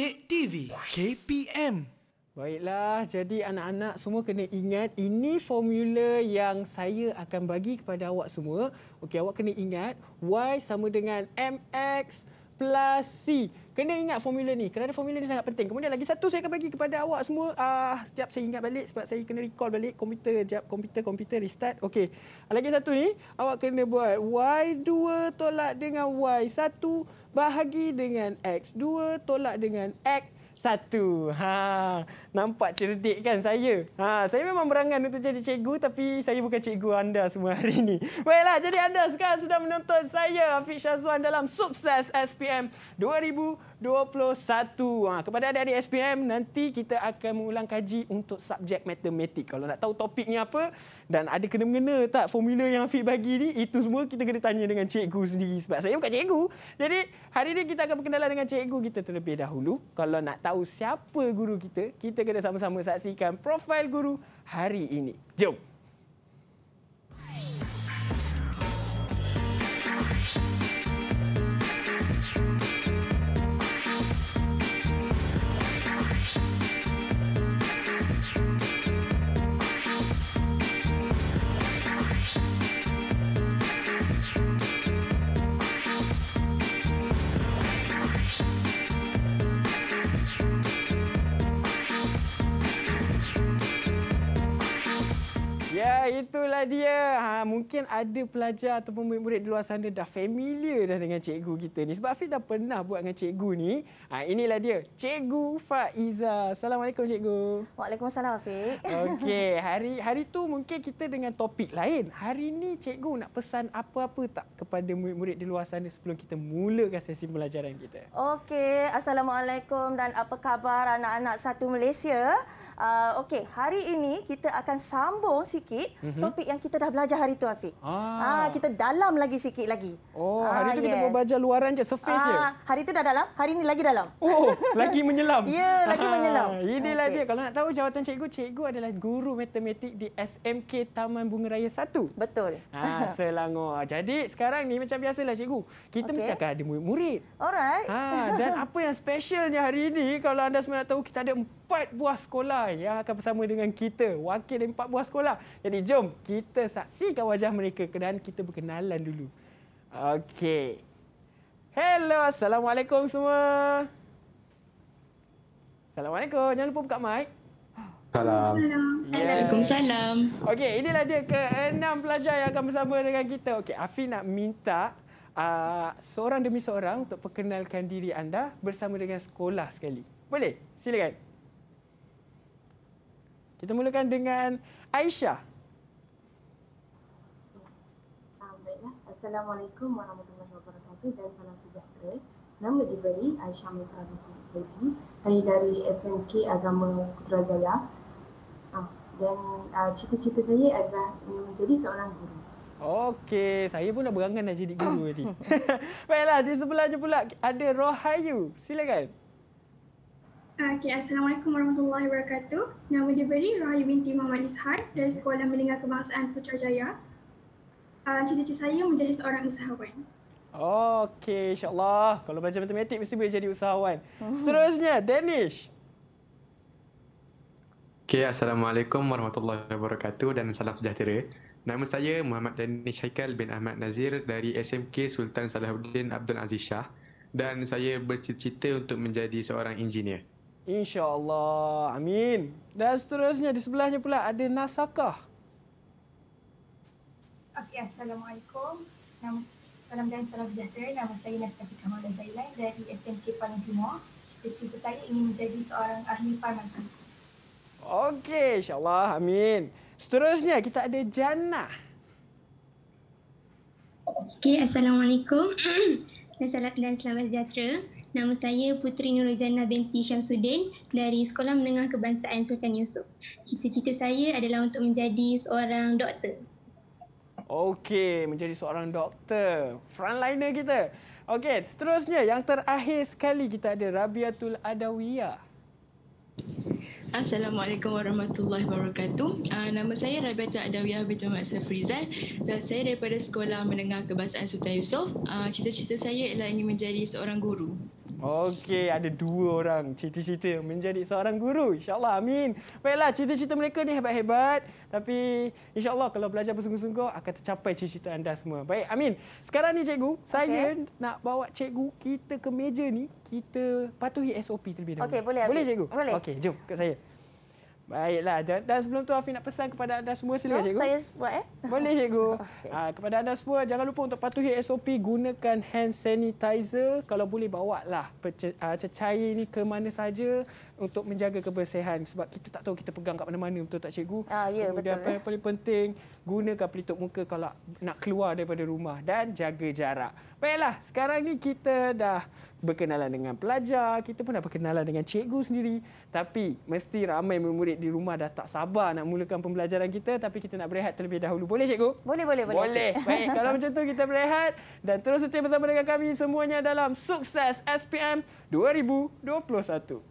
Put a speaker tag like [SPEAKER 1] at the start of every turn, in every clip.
[SPEAKER 1] Dek TV KPM. Baiklah, jadi anak-anak semua kena ingat ini formula yang saya akan bagi kepada awak semua. Okey, awak kena ingat Y sama dengan MX plus C. Kena ingat formula ni kerana formula ni sangat penting. Kemudian lagi satu saya akan bagi kepada awak semua. Ah, uh, sekejap saya ingat balik sebab saya kena recall balik komputer. Sekejap komputer-komputer restart. Okey, lagi satu ni awak kena buat Y2 tolak dengan Y1 bahagi dengan X2 tolak dengan X1. Ha, nampak cerdik kan saya? Ha, saya memang berangan untuk jadi cikgu tapi saya bukan cikgu anda semua hari ini. Baiklah, jadi anda sekarang sudah menonton saya, Afiq Syazwan dalam Sukses SPM 2020. 21. Ha, kepada adik-adik SPM, nanti kita akan mengulang kaji untuk subjek matematik. Kalau nak tahu topiknya apa dan ada kena-mengena tak formula yang Afiq bagi ni, itu semua kita kena tanya dengan cikgu sendiri. Sebab saya bukan cikgu. Jadi, hari ini kita akan berkenalan dengan cikgu kita terlebih dahulu. Kalau nak tahu siapa guru kita, kita kena sama-sama saksikan profil guru hari ini. Jom! Jom! itulah dia. Ha, mungkin ada pelajar ataupun murid-murid di luar sana dah familiar dah dengan cikgu kita ni. Sebab Afiq dah pernah buat dengan cikgu ni. Ha, inilah dia, Cikgu Faiza. Assalamualaikum
[SPEAKER 2] cikgu. Waalaikumsalam Afiq. Okey,
[SPEAKER 1] hari hari tu mungkin kita dengan topik lain. Hari ni cikgu nak pesan apa-apa tak kepada murid-murid di luar sana sebelum kita mulakan sesi pelajaran kita.
[SPEAKER 2] Okey, Assalamualaikum dan apa khabar anak-anak satu Malaysia. Ah, okey, hari ini kita akan sambung sikit mm-hmm. topik yang kita dah belajar hari tu Afiq. Ah. ah, kita dalam lagi sikit lagi. Oh, ah, hari tu yes. kita belajar luaran je, surface ah, je. hari itu dah dalam, hari ini lagi dalam. Oh, lagi
[SPEAKER 1] menyelam. ya, lagi ah, menyelam. Inilah okay. dia kalau nak tahu jawatan cikgu, cikgu adalah guru matematik di SMK Taman Bunga Raya 1. Betul. Ah, Selangor. Jadi sekarang ni macam biasalah cikgu. Kita okay. mesti akan ada murid-murid.
[SPEAKER 2] Alright. Ah, dan
[SPEAKER 1] apa yang specialnya hari ini kalau anda semua nak tahu kita ada empat buah sekolah yang akan bersama dengan kita. Wakil empat buah sekolah. Jadi jom kita saksikan wajah mereka dan kita berkenalan dulu. Okey. Hello, Assalamualaikum semua. Assalamualaikum. Jangan lupa buka mic.
[SPEAKER 3] Salam. Assalamualaikum.
[SPEAKER 1] Yeah. Okey, inilah dia ke enam pelajar yang akan bersama dengan kita. Okey, Afi nak minta uh, seorang demi seorang untuk perkenalkan diri anda bersama dengan sekolah sekali. Boleh? Silakan. Kita mulakan dengan Aisyah.
[SPEAKER 2] Assalamualaikum warahmatullahi wabarakatuh dan salam sejahtera. Nama diberi Aisyah Mesra Binti Sidi. Saya dari SMK Agama Putrajaya. Ah, dan ah, cita-cita saya adalah menjadi mm, seorang
[SPEAKER 4] guru.
[SPEAKER 1] Okey, saya pun dah berangan nak jadi guru tadi. Baiklah, di sebelah je pula ada Rohayu. Silakan.
[SPEAKER 4] Ah, okay, Assalamualaikum warahmatullahi wabarakatuh. Nama diberi Rahayu binti Muhammad Ishar dari Sekolah Mendengar Kebangsaan Putrajaya. Ah, cita-cita saya menjadi seorang usahawan.
[SPEAKER 1] Okay, insyaAllah. Kalau belajar matematik, mesti boleh jadi usahawan. Uh-huh. Seterusnya, Danish.
[SPEAKER 3] Okay, Assalamualaikum warahmatullahi wabarakatuh dan salam sejahtera. Nama saya Muhammad Danish Haikal bin Ahmad Nazir dari SMK Sultan Salahuddin Abdul Aziz Shah dan saya bercita-cita untuk menjadi seorang engineer.
[SPEAKER 1] InsyaAllah. Amin. Dan seterusnya di sebelahnya pula ada Nasakah.
[SPEAKER 4] Okay, Assalamualaikum. Nama, salam dan salam sejahtera. Nama saya Nasakah Kamal Zailan dari SMK Palang Timur. Cita-cita saya ingin menjadi seorang ahli panah.
[SPEAKER 1] Okey, insyaAllah. Amin. Seterusnya kita ada Jannah.
[SPEAKER 4] Okey, Assalamualaikum. dan selamat sejahtera. Nama saya Puteri Nurjana binti Syamsuddin dari Sekolah Menengah Kebangsaan Sultan Yusof. Cita-cita saya adalah untuk menjadi seorang doktor.
[SPEAKER 1] Okey, menjadi seorang doktor. Frontliner kita. Okey, seterusnya yang terakhir sekali kita ada Rabiatul Adawiyah.
[SPEAKER 4] Assalamualaikum warahmatullahi wabarakatuh. Uh, nama saya Rabiata Adawiyah binti Muhammad Safrizal dan saya daripada Sekolah Menengah Kebangsaan Sultan Yusof. Uh, cita-cita saya ialah ingin menjadi seorang guru.
[SPEAKER 1] Okey, ada dua orang cita-cita menjadi seorang guru. InsyaAllah, amin. Baiklah, cita-cita mereka ni hebat-hebat. Tapi insyaAllah kalau belajar bersungguh-sungguh, akan tercapai cita-cita anda semua. Baik, amin. Sekarang ni cikgu, okay. saya nak bawa cikgu kita ke meja ni. Kita patuhi SOP terlebih dahulu. Okey, boleh. Boleh, cikgu? Boleh. Okey, jom ke saya. Baiklah. Dan, sebelum tu Afi nak pesan kepada anda semua silakan cikgu. Saya buat eh. Boleh cikgu. okay. ha, ah, kepada anda semua jangan lupa untuk patuhi SOP gunakan hand sanitizer kalau boleh bawa lah. Ah, cecair ni ke mana saja untuk menjaga kebersihan sebab kita tak tahu kita pegang kat mana-mana betul tak cikgu? Ah, ya, Kemudian betul. yang paling penting, gunakan pelitup muka kalau nak keluar daripada rumah dan jaga jarak. Baiklah, sekarang ni kita dah berkenalan dengan pelajar, kita pun dah berkenalan dengan cikgu sendiri. Tapi mesti ramai murid di rumah dah tak sabar nak mulakan pembelajaran kita tapi kita nak berehat terlebih dahulu. Boleh cikgu? Boleh, boleh, boleh. Boleh. Baik, kalau macam tu kita berehat dan terus setia bersama dengan kami semuanya dalam Sukses SPM 2021.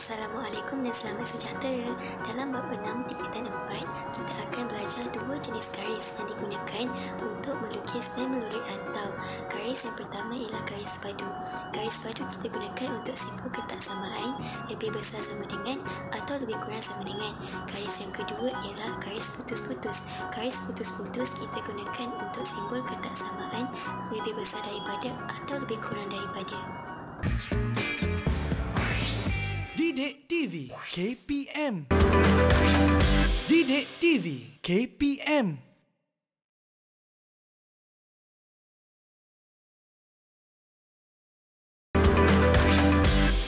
[SPEAKER 4] Assalamualaikum dan selamat sejahtera. Dalam bab 6 tingkatan 4, kita akan belajar dua jenis garis yang digunakan untuk melukis dan melurik rantau. Garis yang pertama ialah garis padu. Garis padu kita gunakan untuk simpul ketak samaan lebih besar sama dengan atau lebih kurang sama dengan. Garis yang kedua ialah garis putus-putus. Garis putus-putus kita gunakan untuk simpul ketak samaan lebih besar daripada atau lebih kurang daripada.
[SPEAKER 3] TV KPM Didik TV KPM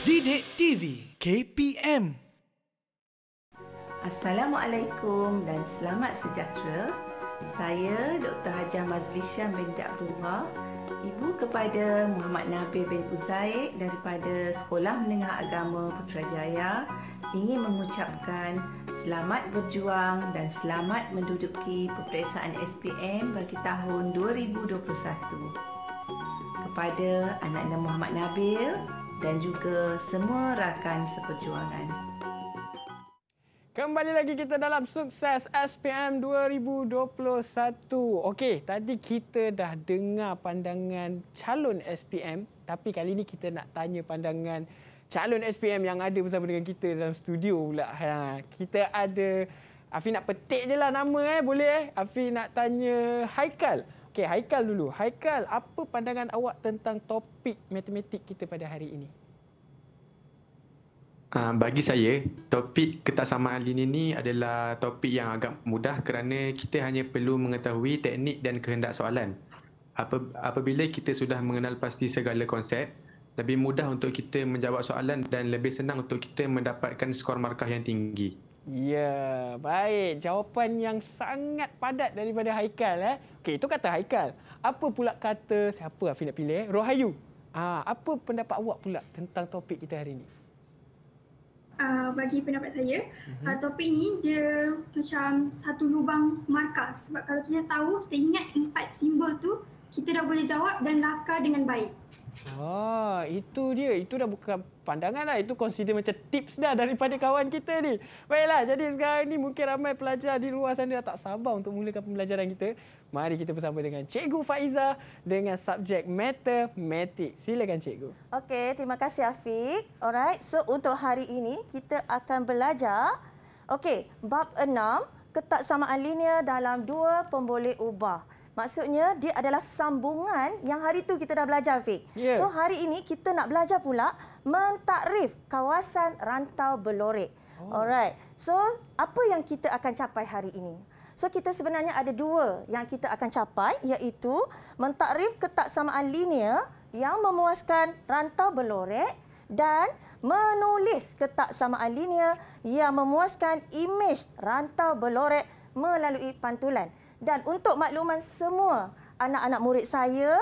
[SPEAKER 2] Didik TV KPM Assalamualaikum dan selamat sejahtera saya Dr. Haja Mazlisha binti Abdullah, ibu kepada Muhammad Nabil bin Uzaid daripada Sekolah Menengah Agama Putrajaya ingin mengucapkan selamat berjuang dan selamat menduduki peperiksaan SPM bagi tahun 2021 kepada anak-anak Muhammad Nabil dan juga semua rakan seperjuangan.
[SPEAKER 1] Kembali lagi kita dalam sukses SPM 2021. Okey, tadi kita dah dengar pandangan calon SPM, tapi kali ini kita nak tanya pandangan calon SPM yang ada bersama dengan kita dalam studio pula. Ha, kita ada Afi nak petik je lah nama eh, boleh eh? Afi nak tanya Haikal. Okey, Haikal dulu. Haikal, apa pandangan awak tentang topik matematik kita pada hari ini?
[SPEAKER 3] Uh, bagi saya, topik ketaksamaan lini ini adalah topik yang agak mudah kerana kita hanya perlu mengetahui teknik dan kehendak soalan. Apa, apabila kita sudah mengenal pasti segala konsep, lebih mudah untuk kita menjawab soalan dan lebih senang untuk kita mendapatkan skor markah yang tinggi.
[SPEAKER 1] Ya, baik. Jawapan yang sangat padat daripada Haikal. Eh? Okey, itu kata Haikal. Apa pula kata siapa Afi nak pilih? Rohayu. Ah, apa pendapat awak pula tentang topik kita hari ini?
[SPEAKER 4] uh, bagi pendapat saya mm-hmm. uh, topik ni dia macam satu lubang markah sebab kalau kita tahu kita ingat empat simbol tu kita dah boleh jawab dan lakar dengan baik.
[SPEAKER 1] Oh, itu dia. Itu dah bukan pandangan lah. Itu consider macam tips dah daripada kawan kita ni. Baiklah, jadi sekarang ni mungkin ramai pelajar di luar sana dah tak sabar untuk mulakan pembelajaran kita. Mari kita bersama dengan Cikgu Faiza dengan subjek matematik. Silakan Cikgu.
[SPEAKER 2] Okey, terima kasih Afiq. Alright, so untuk hari ini kita akan belajar okey, bab Enam, ketak samaan linear dalam dua pemboleh ubah. Maksudnya dia adalah sambungan yang hari tu kita dah belajar Afiq. Yeah. So hari ini kita nak belajar pula mentakrif kawasan rantau belorek. Oh. Alright. So apa yang kita akan capai hari ini? So kita sebenarnya ada dua yang kita akan capai iaitu mentakrif ketaksamaan linear yang memuaskan rantau berlorek dan menulis ketaksamaan linear yang memuaskan imej rantau berlorek melalui pantulan. Dan untuk makluman semua anak-anak murid saya,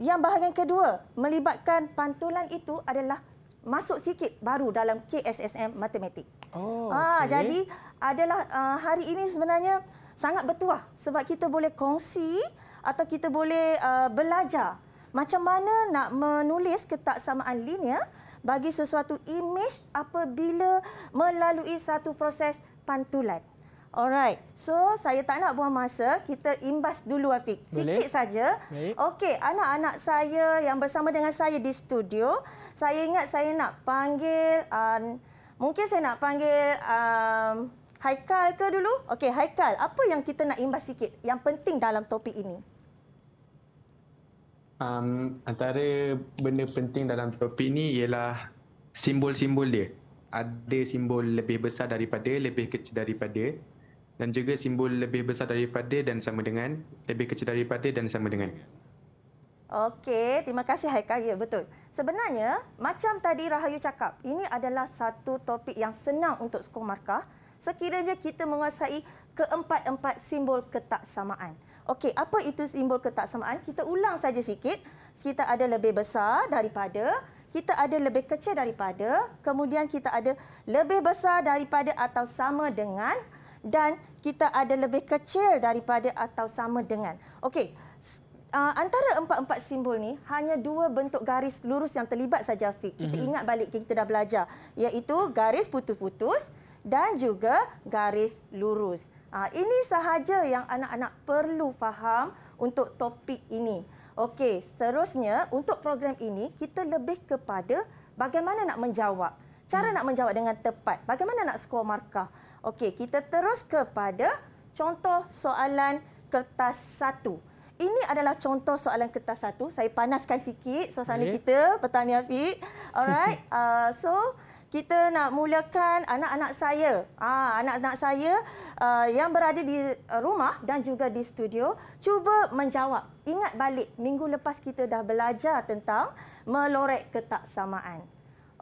[SPEAKER 2] yang bahagian kedua melibatkan pantulan itu adalah masuk sikit baru dalam KSSM matematik. Oh. Ah, okay. Ha, jadi adalah uh, hari ini sebenarnya sangat bertuah sebab kita boleh kongsi atau kita boleh uh, belajar macam mana nak menulis ketaksamaan linear bagi sesuatu imej apabila melalui satu proses pantulan. Alright. So, saya tak nak buang masa. Kita imbas dulu, Afiq. Sikit saja. Okey, anak-anak saya yang bersama dengan saya di studio, saya ingat saya nak panggil... Um, mungkin saya nak panggil... Um, Haikal ke dulu? Okey, Haikal. Apa yang kita nak imbas sikit yang penting dalam topik ini?
[SPEAKER 3] Um, antara benda penting dalam topik ini ialah simbol-simbol dia. Ada simbol lebih besar daripada, lebih kecil daripada dan juga simbol lebih besar daripada dan sama dengan lebih kecil daripada dan sama dengan
[SPEAKER 2] Okey, terima kasih Haikal. Ya, betul. Sebenarnya, macam tadi Rahayu cakap, ini adalah satu topik yang senang untuk skor markah sekiranya kita menguasai keempat-empat simbol ketaksamaan. Okey, apa itu simbol ketaksamaan? Kita ulang saja sikit. Kita ada lebih besar daripada, kita ada lebih kecil daripada, kemudian kita ada lebih besar daripada atau sama dengan dan kita ada lebih kecil daripada atau sama dengan. Okey, uh, antara empat-empat simbol ni hanya dua bentuk garis lurus yang terlibat saja Fik. Kita mm-hmm. ingat balik kita dah belajar iaitu garis putus-putus dan juga garis lurus. Uh, ini sahaja yang anak-anak perlu faham untuk topik ini. Okey, seterusnya untuk program ini kita lebih kepada bagaimana nak menjawab. Cara hmm. nak menjawab dengan tepat. Bagaimana nak skor markah. Okey, kita terus kepada contoh soalan kertas satu. Ini adalah contoh soalan kertas satu. Saya panaskan sikit suasana okay. kita, Petani Afiq. Alright, uh, so kita nak mulakan anak-anak saya. Uh, anak-anak saya uh, yang berada di rumah dan juga di studio. Cuba menjawab. Ingat balik, minggu lepas kita dah belajar tentang melorek ketaksamaan.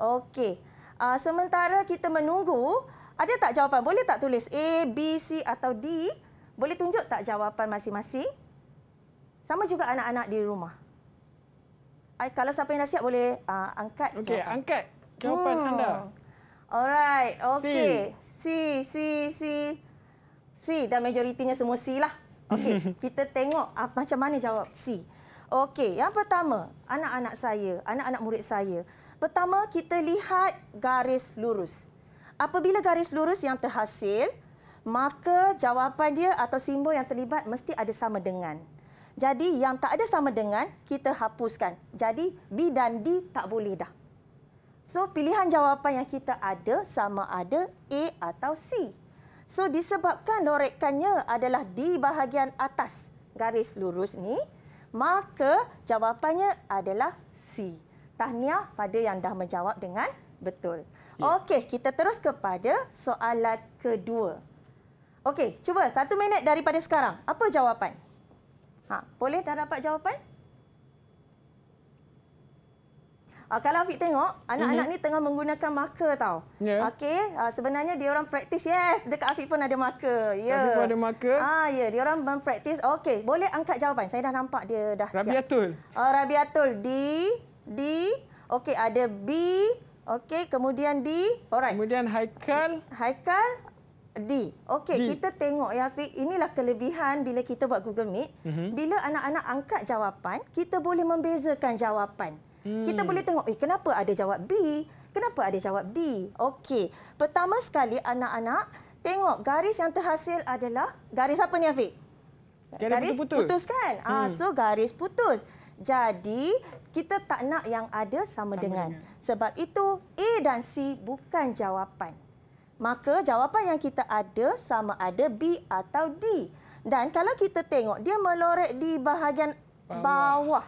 [SPEAKER 2] Okey, uh, sementara kita menunggu... Ada tak jawapan? Boleh tak tulis A, B, C atau D? Boleh tunjuk tak jawapan masing-masing? Sama juga anak-anak di rumah. Kalau siapa yang dah siap boleh uh, angkat okay, jawapan. Angkat
[SPEAKER 1] jawapan hmm. anda.
[SPEAKER 2] Alright, okay. C. C, C, C. C dan majoritinya semua C lah. Okay, kita tengok uh, macam mana jawab C. Okey, yang pertama, anak-anak saya, anak-anak murid saya. Pertama, kita lihat garis lurus apabila garis lurus yang terhasil, maka jawapan dia atau simbol yang terlibat mesti ada sama dengan. Jadi yang tak ada sama dengan, kita hapuskan. Jadi B dan D tak boleh dah. So pilihan jawapan yang kita ada sama ada A atau C. So disebabkan lorekannya adalah di bahagian atas garis lurus ni, maka jawapannya adalah C. Tahniah pada yang dah menjawab dengan Betul. Okay. Ya. Okey, kita terus kepada soalan kedua. Okey, cuba satu minit daripada sekarang. Apa jawapan? Ha, boleh dah dapat jawapan? Uh, kalau Afiq tengok, anak-anak mm -hmm. ni tengah menggunakan marker tau. Yeah. Okey, uh, sebenarnya dia orang praktis. Yes, dekat Afiq pun ada marker. Yeah. Afiq pun ada marker. Ah, ya, yeah. dia orang mempraktis. Okey, boleh angkat jawapan. Saya dah nampak dia dah Rabiatul. siap. Rabiatul. Uh, Rabiatul di di Okey, ada B, Okey, kemudian D. Alright. Kemudian Haikal. Haikal D. Okey, kita tengok ya Fik, inilah kelebihan bila kita buat Google Meet. Mm -hmm. Bila anak-anak angkat jawapan, kita boleh membezakan jawapan. Hmm. Kita boleh tengok, eh kenapa ada jawab B? Kenapa ada jawab D? Okey. Pertama sekali anak-anak tengok garis yang terhasil adalah garis apa ni Afiq?
[SPEAKER 4] Garis, garis putus. putus kan? Ah, hmm. Ah, so
[SPEAKER 2] garis putus. Jadi, kita tak nak yang ada sama, sama dengan. dengan. Sebab itu, A dan C bukan jawapan. Maka jawapan yang kita ada sama ada B atau D. Dan kalau kita tengok, dia melorek di bahagian bawah. bawah.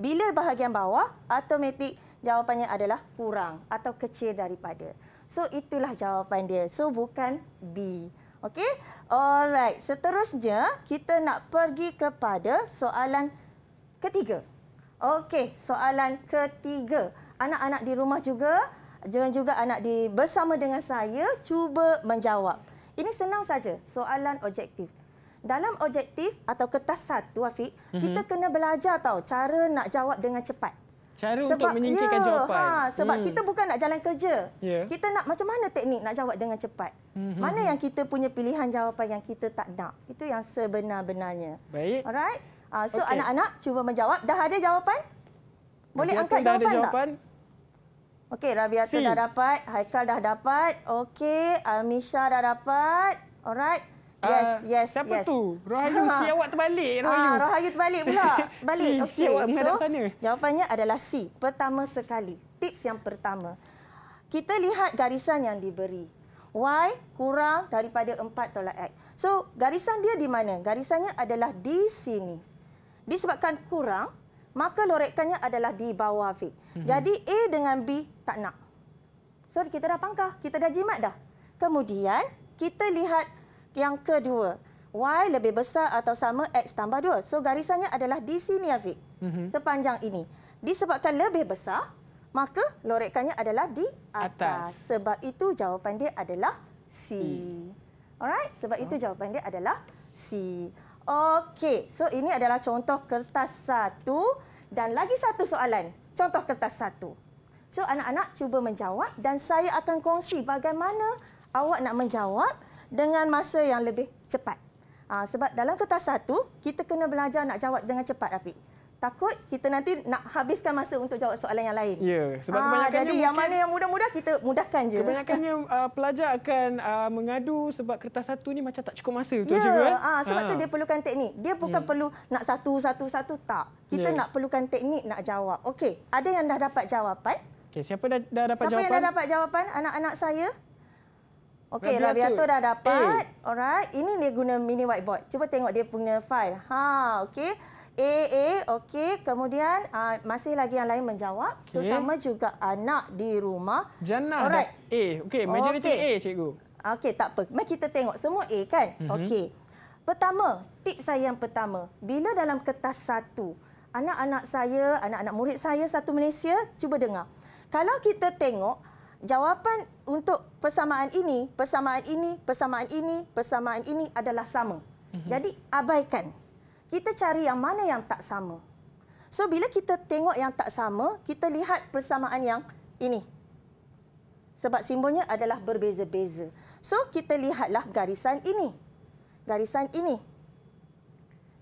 [SPEAKER 2] Bila bahagian bawah, automatik jawapannya adalah kurang atau kecil daripada. So itulah jawapan dia. So bukan B. Okey? Alright. Seterusnya, kita nak pergi kepada soalan ketiga. Okey, soalan ketiga. Anak-anak di rumah juga, jangan juga anak di bersama dengan saya cuba menjawab. Ini senang saja, soalan objektif. Dalam objektif atau kertas satu, Afiq, mm -hmm. kita kena belajar tahu cara nak jawab dengan cepat. Cara sebab, untuk menyingkirkan ya, jawapan. Ha, sebab hmm. kita bukan nak jalan kerja. Yeah. Kita nak macam mana teknik nak jawab dengan cepat. Mm -hmm. Mana yang kita punya pilihan jawapan yang kita tak nak. Itu yang sebenar-benarnya. Baik. Alright. Uh, so anak-anak okay. cuba menjawab. Dah ada jawapan? Boleh Rabiatun angkat jawapan, jawapan tak? Okey, Rabiatu dah dapat. Haikal dah dapat. okay Amisha dah dapat. Alright. Ah, yes, uh, yes, siapa yes. Siapa tu? Rohayu, ha. si terbalik. Rohayu. Ah, Rohayu terbalik pula. Balik. Si, okay. si so, Jawapannya adalah C. Pertama sekali. Tips yang pertama. Kita lihat garisan yang diberi. Y kurang daripada 4 tolak X. So, garisan dia di mana? Garisannya adalah di sini disebabkan kurang, maka lorekannya adalah di bawah V. Mm -hmm. Jadi A dengan B tak nak. So kita dah pangkah, kita dah jimat dah. Kemudian kita lihat yang kedua. Y lebih besar atau sama X tambah 2. So garisannya adalah di sini ya, v. Mm -hmm. Sepanjang ini. Disebabkan lebih besar, maka lorekannya adalah di atas. atas. Sebab itu jawapan dia adalah C. E. Alright, sebab oh. itu jawapan dia adalah C. Okey, so ini adalah contoh kertas satu dan lagi satu soalan. Contoh kertas satu. So anak-anak cuba menjawab dan saya akan kongsi bagaimana awak nak menjawab dengan masa yang lebih cepat. Ah, sebab dalam kertas satu, kita kena belajar nak jawab dengan cepat, Rafiq takut kita nanti nak habiskan masa untuk jawab soalan yang lain. Ya, sebab ha, jadi yang mana yang mudah-mudah kita mudahkan je. Kebanyakannya uh, pelajar akan uh, mengadu sebab kertas satu ni macam tak cukup masa tu ya, juga. Ya, sebab ha. tu dia perlukan teknik. Dia bukan hmm. perlu nak satu satu satu tak. Kita ya. nak perlukan teknik nak jawab. Okey, ada yang dah dapat jawapan?
[SPEAKER 1] Okey, siapa dah, dah dapat siapa jawapan? Siapa dah
[SPEAKER 2] dapat jawapan? Anak-anak saya. Okey, Rabiatu dah dapat. Hey. Eh. Alright, ini dia guna mini whiteboard. Cuba tengok dia punya file. Ha, okey. A A okey kemudian uh, masih lagi yang lain menjawab okay. so sama juga anak di rumah Jannah dah
[SPEAKER 1] A okey majoriti okay.
[SPEAKER 2] A cikgu okey tak apa mari kita tengok semua A kan mm -hmm. okey pertama tip saya yang pertama bila dalam kertas satu anak-anak saya anak-anak murid saya satu Malaysia cuba dengar kalau kita tengok jawapan untuk persamaan ini persamaan ini persamaan ini persamaan ini adalah sama mm -hmm. jadi abaikan kita cari yang mana yang tak sama. So bila kita tengok yang tak sama, kita lihat persamaan yang ini. Sebab simbolnya adalah berbeza-beza. So kita lihatlah garisan ini. Garisan ini.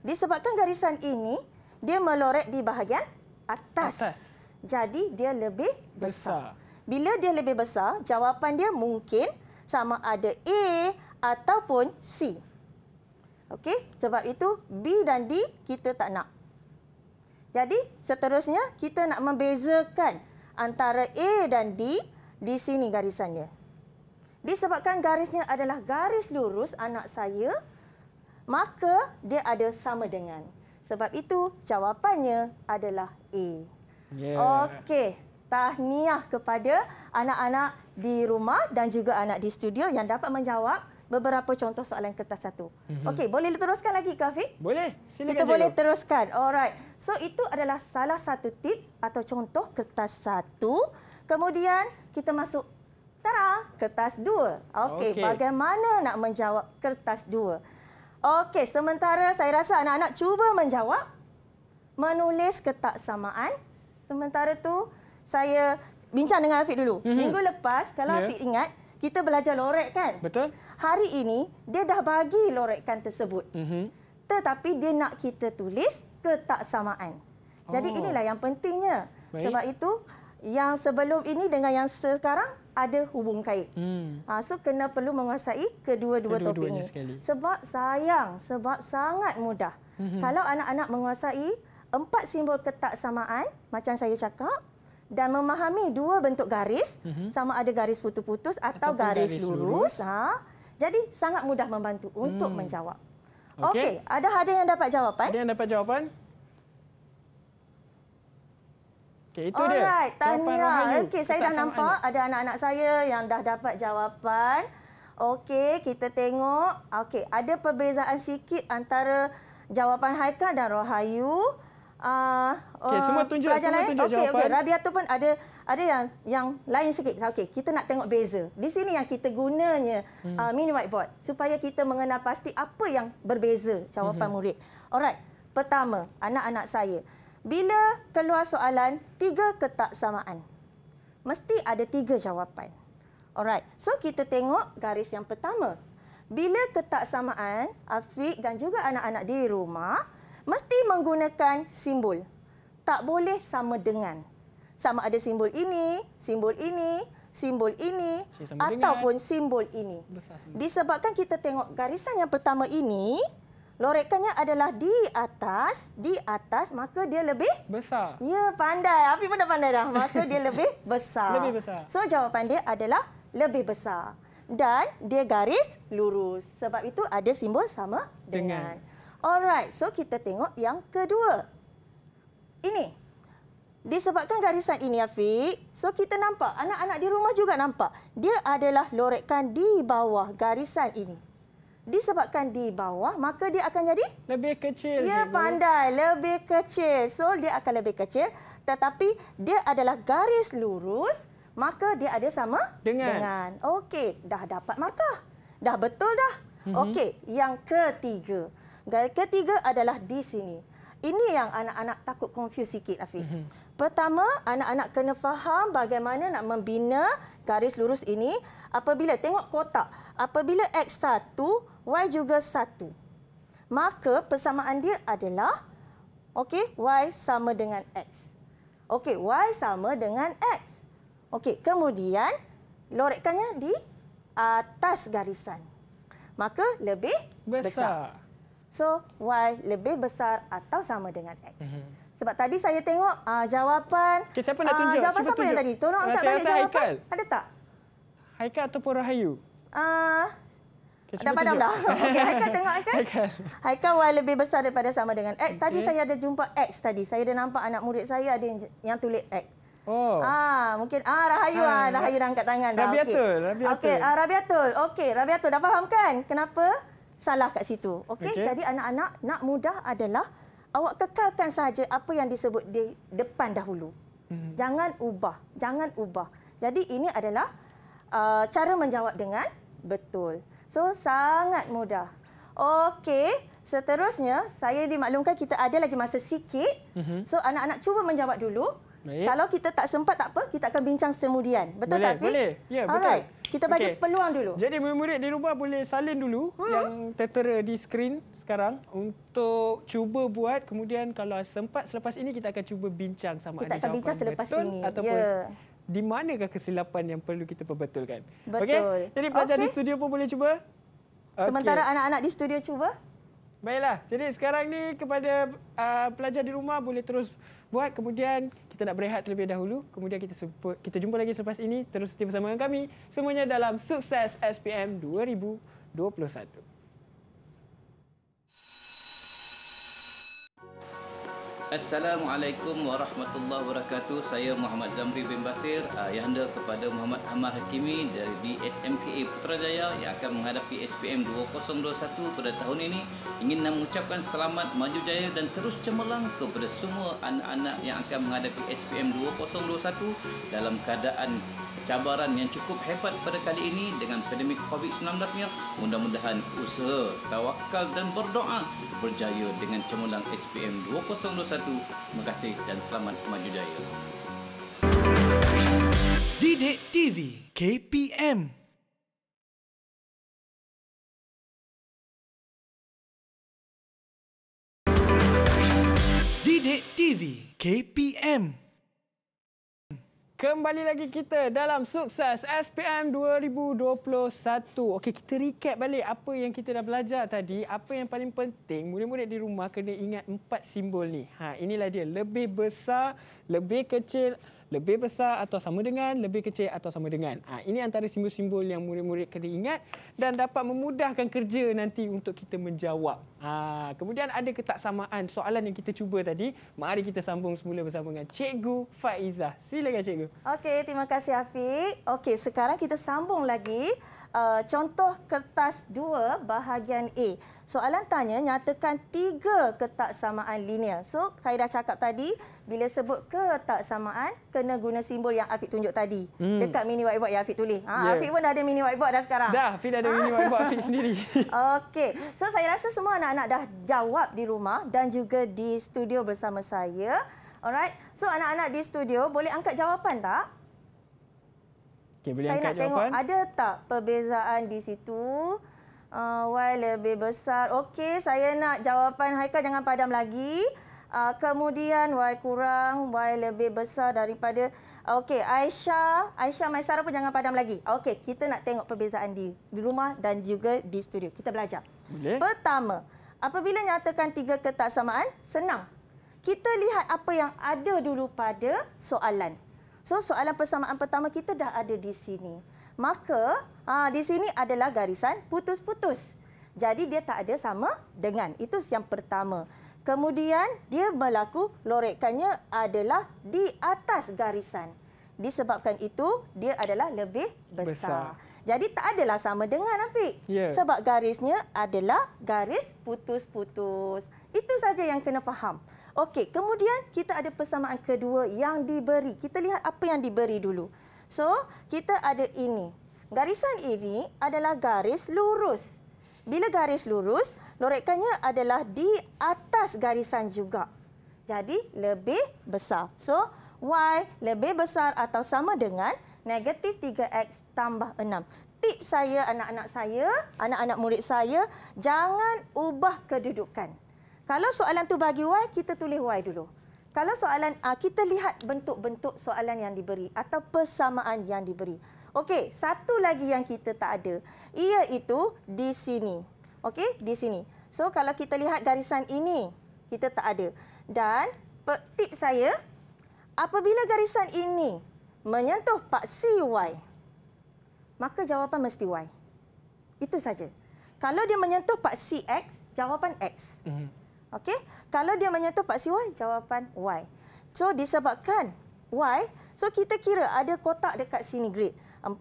[SPEAKER 2] Disebabkan garisan ini, dia melorek di bahagian atas. atas. Jadi dia lebih besar. besar. Bila dia lebih besar, jawapan dia mungkin sama ada A ataupun C. Okey, sebab itu B dan D kita tak nak. Jadi, seterusnya kita nak membezakan antara A dan D di sini garisannya. Disebabkan garisnya adalah garis lurus anak saya, maka dia ada sama dengan. Sebab itu, jawapannya adalah A.
[SPEAKER 3] Yeah. Okey,
[SPEAKER 2] tahniah kepada anak-anak di rumah dan juga anak di studio yang dapat menjawab beberapa contoh soalan kertas satu. Mm -hmm. Okey, boleh teruskan lagi ke Afiq? Boleh. Silakan Kita jago. boleh teruskan. Alright. So itu adalah salah satu tips atau contoh kertas satu. Kemudian kita masuk tara kertas dua. Okey, okay. bagaimana nak menjawab kertas dua? Okey, sementara saya rasa anak-anak cuba menjawab menulis ketak samaan. Sementara tu saya bincang dengan Afiq dulu. Mm -hmm. Minggu lepas kalau yeah. Afiq ingat kita belajar lorek kan? Betul hari ini dia dah bagi lorekan tersebut. Mm-hmm. Tetapi dia nak kita tulis ketaksamaan.
[SPEAKER 4] Jadi oh. inilah yang
[SPEAKER 2] pentingnya. Baik. Sebab itu yang sebelum ini dengan yang sekarang ada hubung kait. Hmm. Ah so kena perlu menguasai kedua-dua topik ini. Sekali. Sebab sayang, sebab sangat mudah. Mm-hmm. Kalau anak-anak menguasai empat simbol ketaksamaan macam saya cakap dan memahami dua bentuk garis mm-hmm. sama ada garis putus-putus atau garis, garis lurus, lurus. ha jadi sangat mudah membantu untuk hmm. menjawab. Okey, okay. ada ada yang dapat jawapan? Ada yang dapat jawapan? Okey, itu Alright. dia. Alright, tahniah. Okey, saya dah nampak ada anak-anak saya yang dah dapat jawapan. Okey, kita tengok. Okey, ada perbezaan sikit antara jawapan Haikal dan Rohayu. Uh, ah, okey, semua eh, tunjuk, semua lain. tunjuk okay, jawapan. Okey, okey, Rabiatu pun ada ada yang yang lain sikit. Okey, kita nak tengok beza. Di sini yang kita gunanya hmm. uh, mini whiteboard supaya kita mengenal pasti apa yang berbeza jawapan hmm. murid. Alright, pertama, anak-anak saya. Bila keluar soalan, tiga ketak samaan, Mesti ada tiga jawapan. Alright, so kita tengok garis yang pertama. Bila ketak samaan Afiq dan juga anak-anak di rumah, mesti menggunakan simbol. Tak boleh sama dengan sama ada simbol ini, simbol ini, simbol ini simbol ataupun ringan. simbol ini. Disebabkan kita tengok garisan yang pertama ini, lorekannya adalah di atas, di atas maka dia lebih besar. Ya, pandai. Api pun dah pandai dah. Maka dia lebih besar. Lebih besar. So jawapan dia adalah lebih besar. Dan dia garis lurus. Sebab itu ada simbol sama dengan. dengan. Alright, so kita tengok yang kedua. Ini Disebabkan garisan ini Afiq, so kita nampak anak-anak di rumah juga nampak. Dia adalah lorekan di bawah garisan ini. Disebabkan di bawah, maka dia akan jadi? Lebih kecil. Ya, pandai. Lebih kecil. So, dia akan lebih kecil. Tetapi, dia adalah garis lurus, maka dia ada sama? Dengan. dengan. Okey, dah dapat markah. Dah betul dah. Mm -hmm. Okey, yang ketiga. garis Ketiga adalah di sini. Ini yang anak-anak takut confuse sikit, Afiq. Mm -hmm. Pertama, anak-anak kena faham bagaimana nak membina garis lurus ini. Apabila tengok kotak, apabila x satu, y juga satu. Maka persamaan dia adalah okey, y sama dengan x. Okey, y sama dengan x. Okey, kemudian lorekannya di atas garisan. Maka lebih besar. besar. So, y lebih besar atau sama dengan x. Mm -hmm. Sebab tadi saya tengok uh, jawapan. Okay, siapa nak ah, tunjuk? Uh, jawapan siapa, siapa tunjuk? yang tadi? Tolong ah, angkat balik jawapan. Haikal.
[SPEAKER 1] Ada tak? Haikal ataupun Rahayu?
[SPEAKER 2] Uh, Okay, dah padam dah. Okey, Haika tengok kan? Haika, Haikal Y lebih besar daripada sama dengan X. Okay. Tadi saya ada jumpa X tadi. Saya ada nampak anak murid saya ada yang, yang tulis X. Oh. Ah, mungkin ah Rahayu ah, ha. Rahayu angkat tangan dah. Rabiatul, okay. Rabiatul. Okey, ah, Rabiatul. Okey, Rabiatul dah faham kan kenapa salah kat situ? Okey, okay. jadi anak-anak nak mudah adalah awak kekalkan saja apa yang disebut di depan dahulu. Hmm. Jangan ubah, jangan ubah. Jadi ini adalah uh, cara menjawab dengan betul. So sangat mudah. Okey, seterusnya saya dimaklumkan kita ada lagi masa sikit. Hmm. So anak-anak cuba menjawab dulu. Baik. Kalau kita tak sempat tak apa, kita akan bincang kemudian Betul boleh, tak Fik? Boleh. Ya, betul. Alright. Kita bagi okay. peluang dulu.
[SPEAKER 1] Jadi murid-murid di rumah boleh salin dulu hmm? yang tertera di skrin sekarang untuk cuba buat. Kemudian kalau sempat selepas ini kita akan cuba bincang sama kita ada. Kita akan bincang selepas betul, ini. Ataupun yeah. di manakah kesilapan yang perlu kita perbetulkan? Betul. Okay? Jadi pelajar okay. di studio pun boleh cuba. Okay. Sementara anak-anak
[SPEAKER 2] di studio cuba.
[SPEAKER 1] Baiklah. Jadi sekarang ni kepada uh, pelajar di rumah boleh terus buat kemudian kita nak berehat terlebih dahulu kemudian kita sempur, kita jumpa lagi selepas ini terus setiap bersama dengan kami semuanya dalam sukses SPM 2021
[SPEAKER 4] Assalamualaikum warahmatullahi wabarakatuh. Saya Muhammad Zamri bin Basir, ayahanda ah, kepada Muhammad Ahmad Hakimi dari BSMKA Putrajaya yang akan menghadapi SPM 2021 pada tahun ini. Ingin mengucapkan selamat maju jaya dan terus cemerlang
[SPEAKER 1] kepada semua anak-anak yang akan menghadapi SPM 2021 dalam keadaan cabaran yang cukup hebat pada kali ini dengan pandemik COVID-19 ni mudah-mudahan usaha, tawakal dan berdoa berjaya dengan cemerlang SPM 2021 Bersatu. Terima kasih dan selamat maju jaya.
[SPEAKER 3] Dide TV KPM
[SPEAKER 1] Dide TV KPM Kembali lagi kita dalam sukses SPM 2021. Okey, kita recap balik apa yang kita dah belajar tadi. Apa yang paling penting, murid-murid di rumah kena ingat empat simbol ni. Ha, inilah dia, lebih besar, lebih kecil, lebih besar atau sama dengan, lebih kecil atau sama dengan. Ha, ini antara simbol-simbol yang murid-murid kena ingat dan dapat memudahkan kerja nanti untuk kita menjawab. Ha, kemudian ada ketaksamaan soalan yang kita cuba tadi. Mari kita sambung semula bersama dengan Cikgu Faizah. Silakan Cikgu.
[SPEAKER 2] Okey, terima kasih Afiq. Okey, sekarang kita sambung lagi uh, contoh kertas 2 bahagian A. Soalan tanya nyatakan tiga ketaksamaan linear. So saya dah cakap tadi bila sebut ketaksamaan kena guna simbol yang Afiq tunjuk tadi. Hmm. Dekat mini whiteboard yang Afiq tulis. Ha, yeah. Afiq pun dah ada mini whiteboard dah sekarang. Dah, Afiq dah ada mini whiteboard Afiq sendiri. Okey. So saya rasa semua anak-anak dah jawab di rumah dan juga di studio bersama saya. Alright. So anak-anak di studio boleh angkat jawapan tak?
[SPEAKER 1] Okay, boleh saya nak jawapan. tengok ada
[SPEAKER 2] tak perbezaan di situ. Uh, y lebih besar. Okey, saya nak jawapan Haikal jangan padam lagi. Uh, kemudian Y kurang, Y lebih besar daripada... Okey, Aisyah. Aisyah Maisara pun jangan padam lagi. Okey, kita nak tengok perbezaan di, di rumah dan juga di studio. Kita belajar. Boleh. Pertama, apabila nyatakan tiga ketak senang. Kita lihat apa yang ada dulu pada soalan. So soalan persamaan pertama kita dah ada di sini. Maka ha, di sini adalah garisan putus-putus. Jadi dia tak ada sama dengan. Itu yang pertama. Kemudian dia berlaku lorekannya adalah di atas garisan. Disebabkan itu dia adalah lebih besar. besar. Jadi tak adalah sama dengan Afiq. Yeah. Sebab garisnya adalah garis putus-putus. Itu saja yang kena faham. Okey, kemudian kita ada persamaan kedua yang diberi. Kita lihat apa yang diberi dulu. So, kita ada ini. Garisan ini adalah garis lurus. Bila garis lurus, lorekannya adalah di atas garisan juga. Jadi, lebih besar. So, Y lebih besar atau sama dengan negatif 3X tambah 6. Tip saya, anak-anak saya, anak-anak murid saya, jangan ubah kedudukan. Kalau soalan tu bagi Y, kita tulis Y dulu. Kalau soalan uh, kita lihat bentuk-bentuk soalan yang diberi atau persamaan yang diberi. Okey, satu lagi yang kita tak ada. iaitu di sini. Okey, di sini. So kalau kita lihat garisan ini, kita tak ada. Dan tip saya, apabila garisan ini menyentuh paksi Y, maka jawapan mesti Y. Itu saja. Kalau dia menyentuh paksi X, jawapan X. Mm -hmm. Okey? Kalau dia menyatu Pak Siwa, jawapan Y. So disebabkan Y, so kita kira ada kotak dekat sini grid. 4,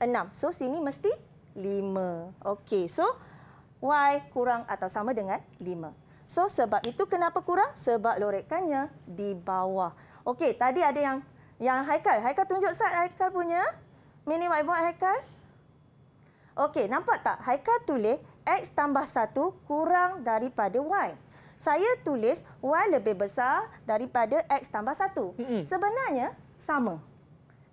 [SPEAKER 2] 6. So sini mesti 5. Okey. So Y kurang atau sama dengan 5. So sebab itu kenapa kurang? Sebab lorekannya di bawah. Okey, tadi ada yang yang Haikal. Haikal tunjuk sat Haikal punya mini whiteboard Haikal. Okey, nampak tak? Haikal tulis X tambah 1 kurang daripada Y saya tulis y lebih besar daripada x tambah 1. Mm -hmm. Sebenarnya sama.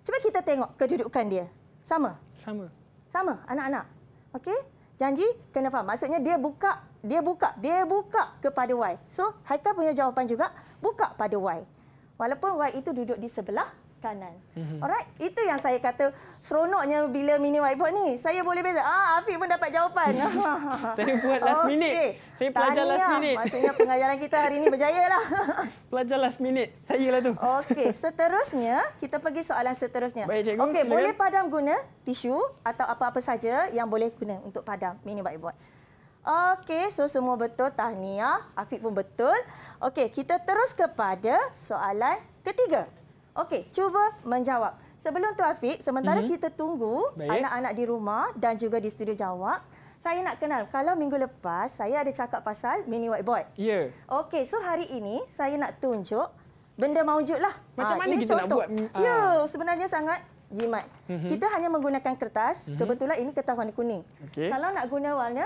[SPEAKER 2] Cuba kita tengok kedudukan dia. Sama? Sama. Sama, anak-anak. Okey? Janji kena faham. Maksudnya dia buka, dia buka, dia buka kepada y. So, Haikal punya jawapan juga buka pada y. Walaupun y itu duduk di sebelah kanan. Mhm. Alright, itu yang saya kata seronoknya bila mini white ni. Saya boleh beza. Ah, Afiq pun dapat jawapan. saya buat last minute. Okay. Saya pelajar Tahniah. last lah. minute. Maksudnya pengajaran kita hari ini berjaya lah. pelajar last minute. Saya lah tu. Okey, seterusnya kita pergi soalan seterusnya. Okey, boleh padam guna tisu atau apa-apa saja yang boleh guna untuk padam mini white board. Okey, so semua betul. Tahniah. Afiq pun betul. Okey, kita terus kepada soalan ketiga. Okey, cuba menjawab. Sebelum tu Afiq, sementara mm-hmm. kita tunggu anak-anak di rumah dan juga di studio jawab, saya nak kenal kalau minggu lepas saya ada cakap pasal mini whiteboard. Ya. Yeah. Okey, so hari ini saya nak tunjuk benda mewujudlah. Macam ah, mana ini kita contoh. nak buat? Ya, ah. sebenarnya sangat jimat. Mm-hmm. Kita hanya menggunakan kertas, mm-hmm. kebetulan ini kertas warna kuning. Okay. Kalau nak guna warna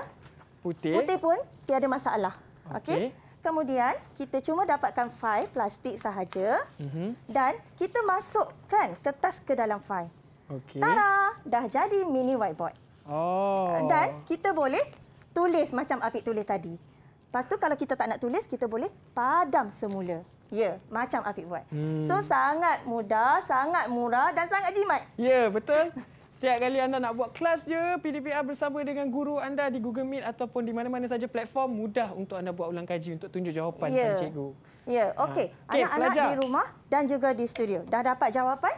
[SPEAKER 2] putih. Putih pun tiada masalah. Okey. Okay. Kemudian kita cuma dapatkan fail plastik sahaja mm-hmm. dan kita masukkan kertas ke dalam fail. Okey. Tada, dah jadi mini whiteboard. Oh. Dan kita boleh tulis macam Afiq tulis tadi. Lepas tu kalau kita tak nak tulis, kita boleh padam semula. Ya, macam Afiq buat. Hmm. So sangat mudah, sangat murah dan sangat jimat. Ya, yeah, betul.
[SPEAKER 1] Setiap kali anda nak buat kelas je, PDPR bersama dengan guru anda di Google Meet ataupun di mana-mana saja platform mudah untuk anda buat ulang kaji untuk tunjuk jawapan yeah. kan cikgu. Ya, yeah. okey. Ha. Okay, anak-anak di
[SPEAKER 2] rumah dan juga di studio. Dah dapat jawapan?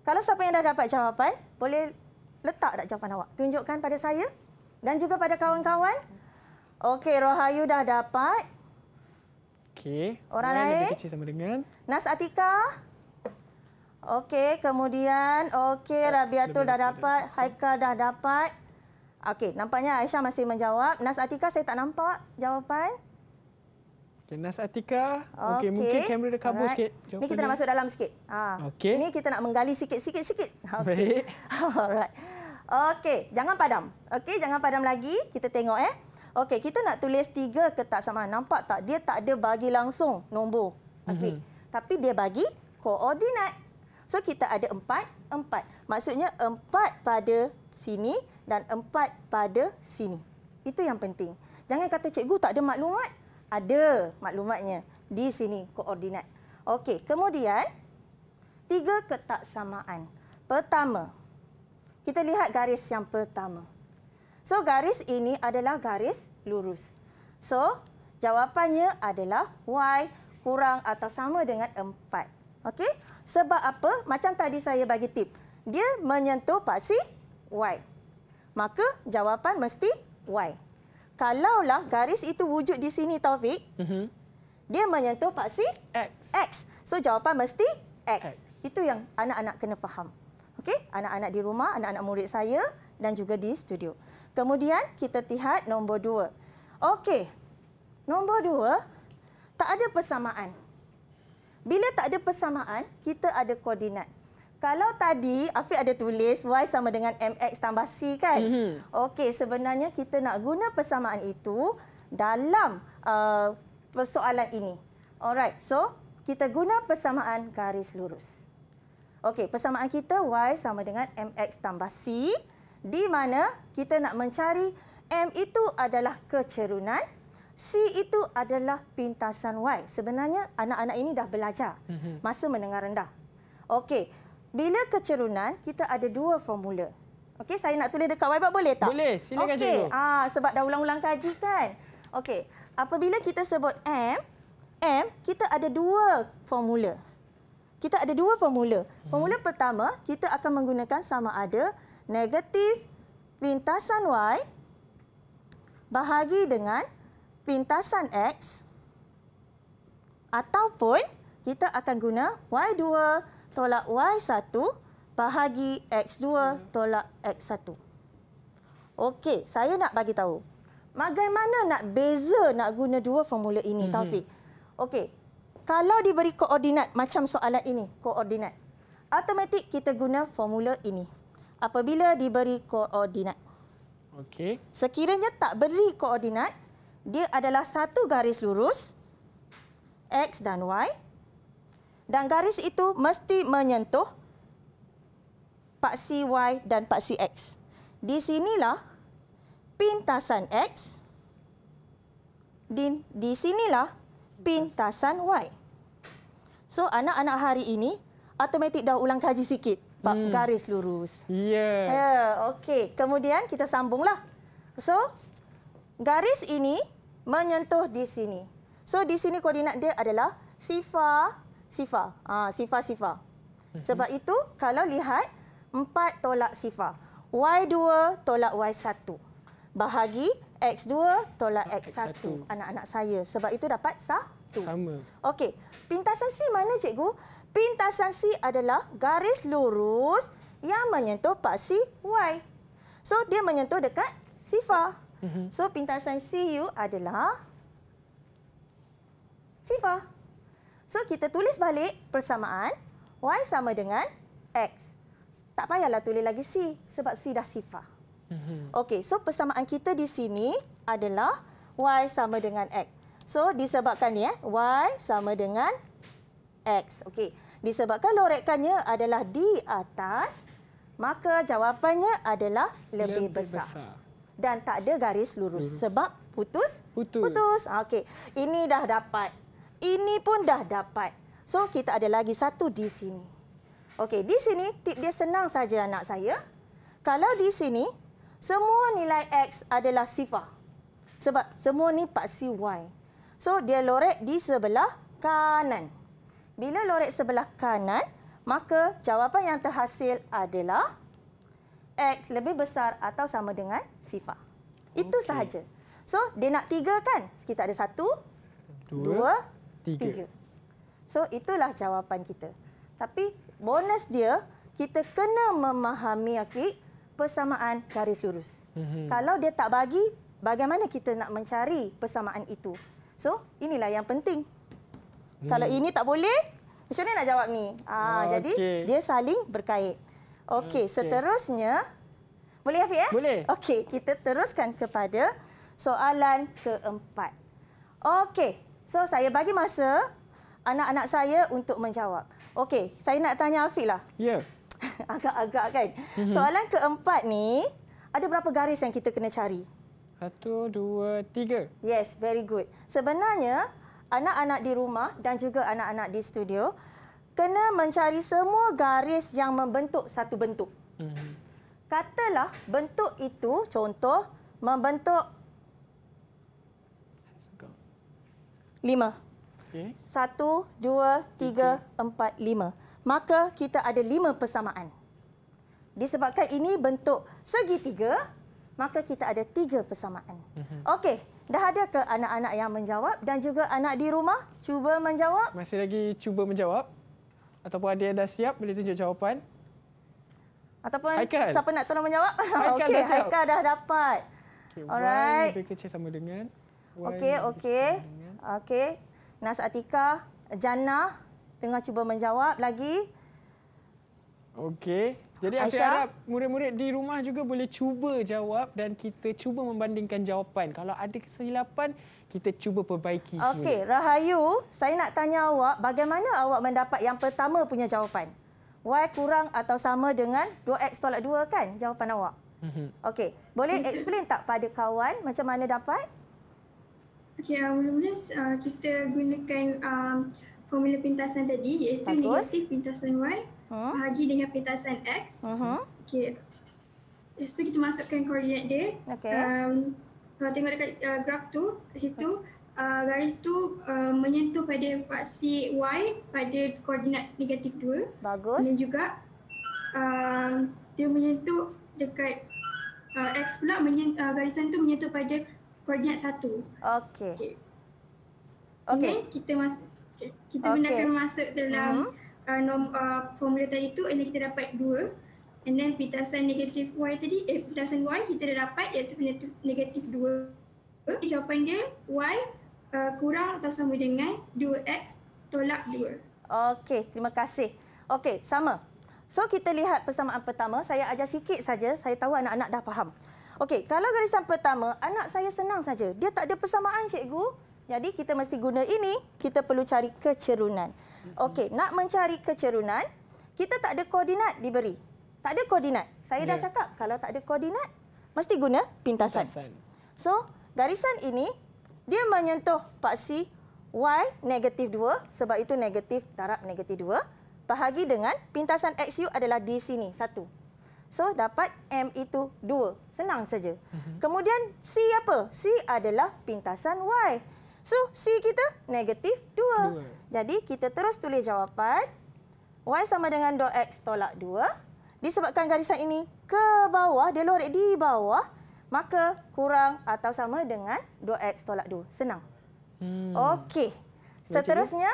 [SPEAKER 2] Kalau siapa yang dah dapat jawapan, boleh letak tak jawapan awak? Tunjukkan pada saya dan juga pada kawan-kawan. Okey, Rohayu dah dapat.
[SPEAKER 1] Okey. Orang lain? Lebih
[SPEAKER 2] Nas Atika. Okey, kemudian okey Rabiatul dah dapat, Haika dah dapat. Okey, nampaknya Aisyah masih menjawab. Nas Atika saya tak nampak jawapan. Okey, Nas Atika. Okey, okay. mungkin kamera dah kabur sikit. Jawapan ini kita dia. nak masuk dalam sikit. Ha. Okay. Ini kita nak menggali sikit-sikit sikit. Okey. Alright. Okey, jangan padam. Okey, jangan padam lagi. Kita tengok eh. Okey, kita nak tulis tiga kertas sama. Nampak tak? Dia tak ada bagi langsung nombor. Okey. Mm -hmm. Tapi dia bagi koordinat. So kita ada empat, empat. Maksudnya empat pada sini dan empat pada sini. Itu yang penting. Jangan kata cikgu tak ada maklumat. Ada maklumatnya di sini koordinat. Okey, kemudian tiga ketaksamaan. Pertama, kita lihat garis yang pertama. So garis ini adalah garis lurus. So jawapannya adalah y kurang atau sama dengan 4. Okey? Sebab apa? Macam tadi saya bagi tip. Dia menyentuh paksi Y. Maka jawapan mesti Y. Kalaulah garis itu wujud di sini, Taufik, mm-hmm. dia menyentuh paksi X. X. So jawapan mesti X. X. Itu yang anak-anak kena faham. Okey, anak-anak di rumah, anak-anak murid saya dan juga di studio. Kemudian kita lihat nombor dua. Okey, nombor dua tak ada persamaan. Bila tak ada persamaan, kita ada koordinat. Kalau tadi Afiq ada tulis y sama dengan mx tambah c kan? Mm -hmm. Okey, sebenarnya kita nak guna persamaan itu dalam uh, persoalan ini. Alright, so kita guna persamaan garis lurus. Okey, persamaan kita y sama dengan mx tambah c di mana kita nak mencari m itu adalah kecerunan. C itu adalah pintasan Y. Sebenarnya anak-anak ini dah belajar mhm. masa menengah rendah. Okey, bila kecerunan kita ada dua formula. Okey, saya nak tulis dekat whiteboard boleh tak? Boleh, silakan okay. cikgu. Ah, sebab dah ulang-ulang kaji kan. Okey, apabila kita sebut M, M kita ada dua formula. Kita ada dua formula. Hmm. Formula hmm. pertama, kita akan menggunakan sama ada negatif pintasan Y bahagi dengan pintasan X ataupun kita akan guna Y2 tolak Y1 bahagi X2 tolak X1. Okey, saya nak bagi tahu. Bagaimana nak beza nak guna dua formula ini, mhm. Taufik? Okey, kalau diberi koordinat macam soalan ini, koordinat. Automatik kita guna formula ini. Apabila diberi koordinat. Okey. Sekiranya tak beri koordinat, dia adalah satu garis lurus x dan y dan garis itu mesti menyentuh paksi y dan paksi x. Di sinilah pintasan x di, di sinilah pintasan y. So anak-anak hari ini automatik dah ulang kaji sikit hmm. garis lurus. Ya. Yeah. Ya, yeah, okey. Kemudian kita sambunglah. So garis ini menyentuh di sini. So di sini koordinat dia adalah sifar sifar. Ha, sifar ah, sifar. Mhm. Sebab itu kalau lihat 4 tolak sifar. Y2 tolak Y1. Bahagi X2 tolak X1. Anak-anak saya. Sebab itu dapat satu. Sama. Okey. Pintasan C mana cikgu? Pintasan C adalah garis lurus yang menyentuh paksi Y. So dia menyentuh dekat sifar hmm So pintasan CU adalah Siva. So kita tulis balik persamaan Y sama dengan X. Tak payahlah tulis lagi C sebab C dah sifar. Mm-hmm. Okey, so persamaan kita di sini adalah Y sama dengan X. So disebabkan ni, eh, Y sama dengan X. Okey, disebabkan lorekannya adalah di atas, maka jawapannya adalah lebih, lebih besar. besar dan tak ada garis lurus hmm. sebab putus putus, putus. okey ini dah dapat ini pun dah dapat so kita ada lagi satu di sini okey di sini tip dia senang saja anak saya kalau di sini semua nilai x adalah sifar sebab semua ni paksi y so dia lorek di sebelah kanan bila lorek sebelah kanan maka jawapan yang terhasil adalah X lebih besar atau sama dengan sifar. Itu okay. sahaja. So, dia nak tiga kan? Kita ada satu, dua, dua tiga. tiga. So, itulah jawapan kita. Tapi, bonus dia, kita kena memahami, Afiq, persamaan garis lurus. Mm-hmm. Kalau dia tak bagi, bagaimana kita nak mencari persamaan itu? So, inilah yang penting. Mm. Kalau hmm. ini tak boleh, macam mana nak jawab ni? Ah, oh, jadi, dia saling berkait. Okey, okay. seterusnya boleh Afiq ya? Boleh. Okey, kita teruskan kepada soalan keempat. Okey, so saya bagi masa anak-anak saya untuk menjawab. Okey, saya nak tanya Afiq lah. Ya. Agak-agak kan. Mhm. Soalan keempat ni ada berapa garis yang kita kena cari? Satu, dua, tiga. Yes, very good. Sebenarnya anak-anak di rumah dan juga anak-anak di studio kena mencari semua garis yang membentuk satu bentuk. Mhm. Katalah bentuk itu contoh membentuk lima. Satu, dua, tiga, empat, lima. Maka kita ada lima persamaan. Disebabkan ini bentuk segitiga, maka kita ada tiga persamaan. Mhm. Okey, dah ada ke anak-anak yang menjawab dan juga anak di rumah cuba menjawab?
[SPEAKER 1] Masih lagi cuba menjawab ataupun ada yang dah siap boleh tunjuk jawapan.
[SPEAKER 2] Ataupun Haikal. siapa nak tolong menjawab? Okey, Haikal dah dapat.
[SPEAKER 1] Okay, Alright. Okey, kecil sama dengan. Okey,
[SPEAKER 2] okey. Okey. Nas Atika, Jana tengah cuba menjawab lagi.
[SPEAKER 1] Okey. Jadi Aisyah. saya harap murid-murid di rumah juga boleh cuba jawab dan kita cuba membandingkan jawapan. Kalau ada kesilapan, kita cuba perbaiki. Okey,
[SPEAKER 2] Rahayu, saya nak tanya awak bagaimana awak mendapat yang pertama punya jawapan? Y kurang atau sama dengan 2X tolak 2 kan jawapan awak? Mhm. Okey, boleh explain tak pada kawan macam mana dapat? Okey,
[SPEAKER 4] uh, mula-mula uh, kita gunakan um, formula pintasan tadi iaitu Bagus. negatif pintasan Y hmm. bahagi dengan pintasan X. Uh-huh. Okey, lepas tu kita masukkan koordinat dia. Okey. Um, kalau ah, tengok dekat uh, ah, graf tu kat situ uh, garis tu uh, menyentuh pada paksi y pada koordinat negatif 2 bagus dan juga uh, dia menyentuh dekat uh, x pula menyen, uh, garisan tu menyentuh pada koordinat 1 okey okey okay. kita mas kita okay. benarkan masuk dalam mm-hmm. uh, norm, uh, formula tadi tu ini kita dapat 2 And then pintasan negatif Y tadi, eh pintasan Y kita dah dapat iaitu negatif 2. Jawapan dia Y uh, kurang atau sama dengan 2X
[SPEAKER 2] tolak 2. Okey, terima kasih. Okey, sama. So kita lihat persamaan pertama. Saya ajar sikit saja. Saya tahu anak-anak dah faham. Okey, kalau garisan pertama, anak saya senang saja. Dia tak ada persamaan, cikgu. Jadi kita mesti guna ini. Kita perlu cari kecerunan. Okey, nak mencari kecerunan, kita tak ada koordinat diberi tak ada koordinat. Saya yeah. dah ya. cakap kalau tak ada koordinat mesti guna pintasan. pintasan. So, garisan ini dia menyentuh paksi y negatif 2 sebab itu negatif darab negatif 2 bahagi dengan pintasan x xu adalah di sini satu. So, dapat m itu 2. Senang saja. Mm-hmm. Kemudian c apa? C adalah pintasan y. So, C kita negatif 2. Jadi, kita terus tulis jawapan. Y sama dengan dot X tolak disebabkan garisan ini ke bawah, dia lorik di bawah, maka kurang atau sama dengan 2x tolak 2. Senang. Hmm. Okey. Seterusnya,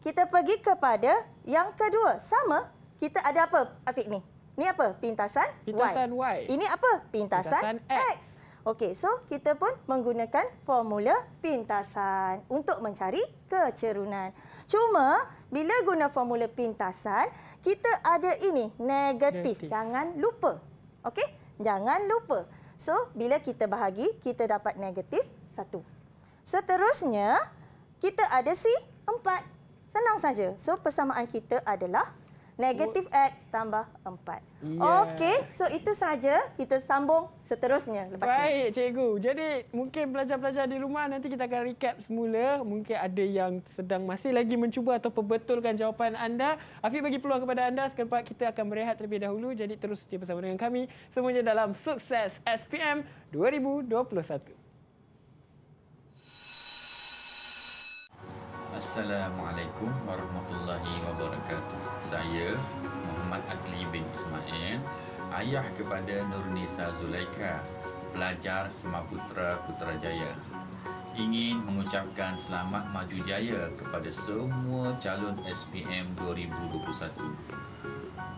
[SPEAKER 2] kita pergi kepada yang kedua. Sama, kita ada apa, Afiq ni? Ni apa? Pintasan, Pintasan y. y. Ini apa? Pintasan, Pintasan x. x. Okey, so kita pun menggunakan formula pintasan untuk mencari kecerunan. Cuma bila guna formula pintasan, kita ada ini negatif. negatif. Jangan lupa. Okey? Jangan lupa. So, bila kita bahagi, kita dapat negatif 1. Seterusnya, kita ada C 4. Senang saja. So, persamaan kita adalah Negatif X tambah 4. Yeah. Okey, so itu saja. Kita sambung seterusnya. Lepas Baik,
[SPEAKER 1] ni. cikgu. Jadi mungkin pelajar-pelajar di rumah nanti kita akan recap semula. Mungkin ada yang sedang masih lagi mencuba atau perbetulkan jawapan anda. Afiq bagi peluang kepada anda. Sekarang kita akan berehat terlebih dahulu. Jadi terus setia bersama dengan kami. Semuanya dalam Sukses SPM 2021. Assalamualaikum warahmatullahi wabarakatuh Saya Muhammad Adli bin Ismail Ayah kepada Nur Nisa Zulaika Pelajar Semaputra Putrajaya Ingin mengucapkan selamat maju jaya Kepada semua calon SPM 2021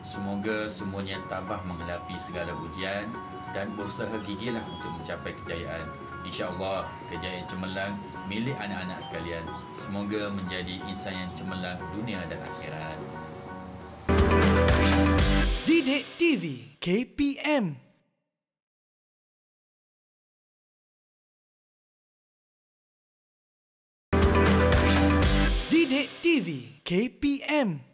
[SPEAKER 1] Semoga semuanya tabah menghadapi segala ujian Dan berusaha gigilah untuk mencapai kejayaan InsyaAllah kejayaan cemerlang milik anak-anak sekalian. Semoga menjadi insan yang cemerlang dunia dan akhirat.
[SPEAKER 3] Dide TV KPM
[SPEAKER 1] Dide TV KPM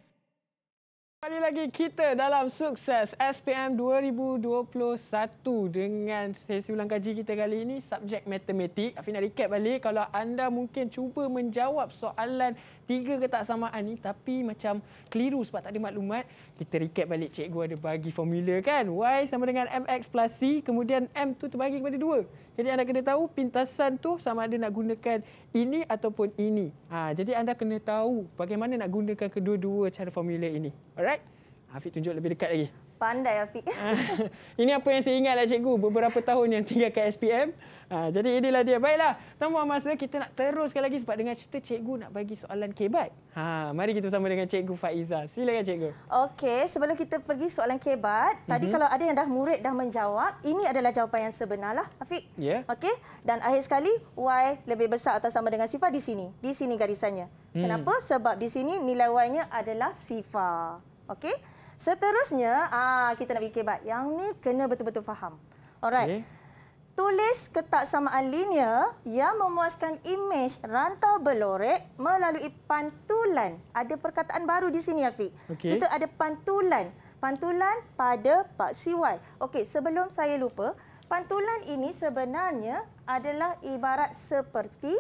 [SPEAKER 1] Kali lagi kita dalam sukses SPM 2021 dengan sesi ulang kaji kita kali ini subjek matematik. Afi nak recap balik kalau anda mungkin cuba menjawab soalan tiga ketaksamaan ni tapi macam keliru sebab tak ada maklumat. Kita recap balik cikgu ada bagi formula kan. Y sama dengan MX plus C. Kemudian M tu terbagi kepada dua. Jadi anda kena tahu pintasan tu sama ada nak gunakan ini ataupun ini. Ha, jadi anda kena tahu bagaimana nak gunakan kedua-dua cara formula ini. Alright? Hafiz tunjuk lebih dekat lagi. Pandai Afiq. ini apa yang saya ingatlah cikgu beberapa tahun yang tinggal kat SPM. Ha, jadi inilah dia. Baiklah, tanpa masa kita nak teruskan lagi sebab dengan cerita cikgu nak bagi soalan kebat. Ha, mari kita sama dengan cikgu Faiza. Silakan cikgu.
[SPEAKER 2] Okey, sebelum kita pergi soalan kebat, tadi mm-hmm. kalau ada yang dah murid dah menjawab, ini adalah jawapan yang lah, Afiq. Ya. Yeah. Okey, dan akhir sekali Y lebih besar atau sama dengan sifar di sini. Di sini garisannya. Hmm. Kenapa? Sebab di sini nilai Y-nya adalah sifar. Okey. Seterusnya, ah kita nak fikir bab yang ni kena betul-betul faham. Alright. Okay. Tulis ketak samaan linear yang memuaskan imej rantau belorek melalui pantulan. Ada perkataan baru di sini, Afiq. Okay. Itu ada pantulan. Pantulan pada paksi Y. Okey, sebelum saya lupa, pantulan ini sebenarnya adalah ibarat seperti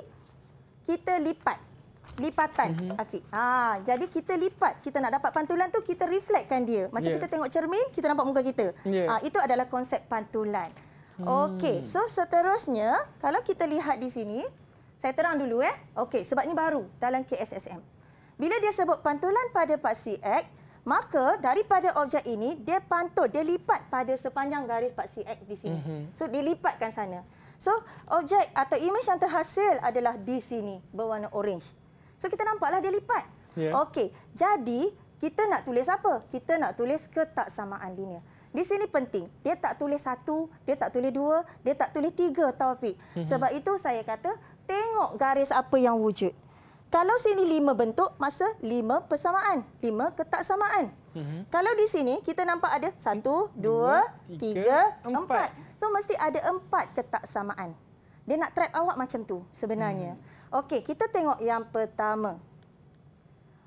[SPEAKER 2] kita lipat lipatan mm -hmm. Afiq. Ha, jadi kita lipat, kita nak dapat pantulan tu kita reflektkan dia. Macam yeah. kita tengok cermin, kita nampak muka kita. Yeah. Ha, itu adalah konsep pantulan. Hmm. Okey, so seterusnya kalau kita lihat di sini, saya terang dulu eh. Okey, sebab ini baru dalam KSSM. Bila dia sebut pantulan pada paksi X, maka daripada objek ini dia pantul, dia lipat pada sepanjang garis paksi X di sini. Mm -hmm. So dilipatkan sana. So objek atau image yang terhasil adalah di sini berwarna orange. So kita nampaklah dia lipat. Yeah. Okey, jadi kita nak tulis apa? Kita nak tulis ketaksamaan linear. Di sini penting. Dia tak tulis satu, dia tak tulis dua, dia tak tulis tiga, Taufik. Mhm. Sebab itu saya kata, tengok garis apa yang wujud. Kalau sini lima bentuk, masa lima persamaan. Lima ketaksamaan. Mhm. Kalau di sini, kita nampak ada satu, dua, tiga, empat. So, mesti ada empat ketaksamaan. Dia nak trap awak macam tu sebenarnya. Hmm. Okey, kita tengok yang pertama.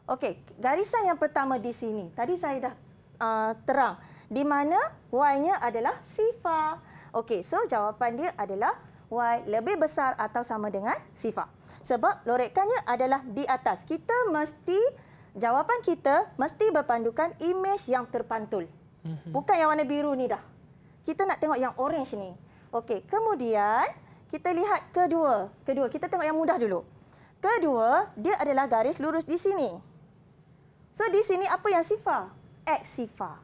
[SPEAKER 2] Okey, garisan yang pertama di sini. Tadi saya dah uh, terang di mana y-nya adalah sifar. Okey, so jawapan dia adalah y lebih besar atau sama dengan sifar. Sebab lorekannya adalah di atas. Kita mesti jawapan kita mesti berpandukan imej yang terpantul. Mhm. Bukan yang warna biru ni dah. Kita nak tengok yang orange ni. Okey, kemudian kita lihat kedua. Kedua, kita tengok yang mudah dulu. Kedua, dia adalah garis lurus di sini. So di sini apa yang sifar? X sifar.